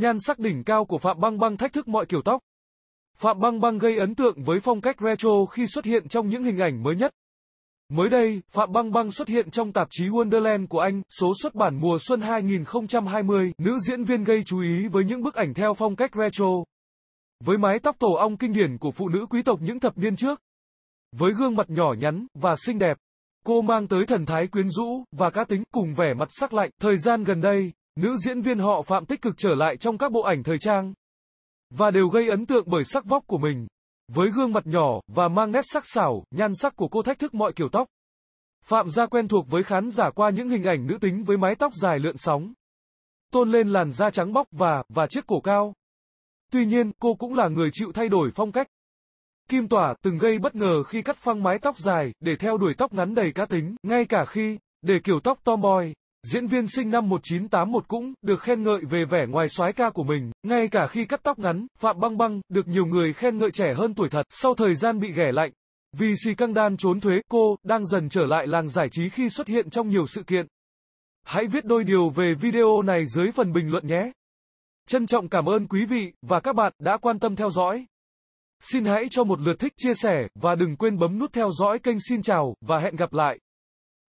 Nhan sắc đỉnh cao của Phạm Băng Băng thách thức mọi kiểu tóc. Phạm Băng Băng gây ấn tượng với phong cách retro khi xuất hiện trong những hình ảnh mới nhất. Mới đây, Phạm Băng Băng xuất hiện trong tạp chí Wonderland của Anh, số xuất bản mùa xuân 2020, nữ diễn viên gây chú ý với những bức ảnh theo phong cách retro. Với mái tóc tổ ong kinh điển của phụ nữ quý tộc những thập niên trước. Với gương mặt nhỏ nhắn và xinh đẹp, cô mang tới thần thái quyến rũ và cá tính cùng vẻ mặt sắc lạnh. Thời gian gần đây, Nữ diễn viên họ Phạm tích cực trở lại trong các bộ ảnh thời trang và đều gây ấn tượng bởi sắc vóc của mình. Với gương mặt nhỏ và mang nét sắc sảo, nhan sắc của cô thách thức mọi kiểu tóc. Phạm gia quen thuộc với khán giả qua những hình ảnh nữ tính với mái tóc dài lượn sóng, tôn lên làn da trắng bóc và và chiếc cổ cao. Tuy nhiên, cô cũng là người chịu thay đổi phong cách. Kim Tỏa từng gây bất ngờ khi cắt phăng mái tóc dài để theo đuổi tóc ngắn đầy cá tính, ngay cả khi để kiểu tóc tomboy, Diễn viên sinh năm 1981 cũng được khen ngợi về vẻ ngoài soái ca của mình. Ngay cả khi cắt tóc ngắn, Phạm Băng Băng được nhiều người khen ngợi trẻ hơn tuổi thật sau thời gian bị ghẻ lạnh. Vì xì căng đan trốn thuế, cô đang dần trở lại làng giải trí khi xuất hiện trong nhiều sự kiện. Hãy viết đôi điều về video này dưới phần bình luận nhé. Trân trọng cảm ơn quý vị và các bạn đã quan tâm theo dõi. Xin hãy cho một lượt thích chia sẻ và đừng quên bấm nút theo dõi kênh xin chào và hẹn gặp lại.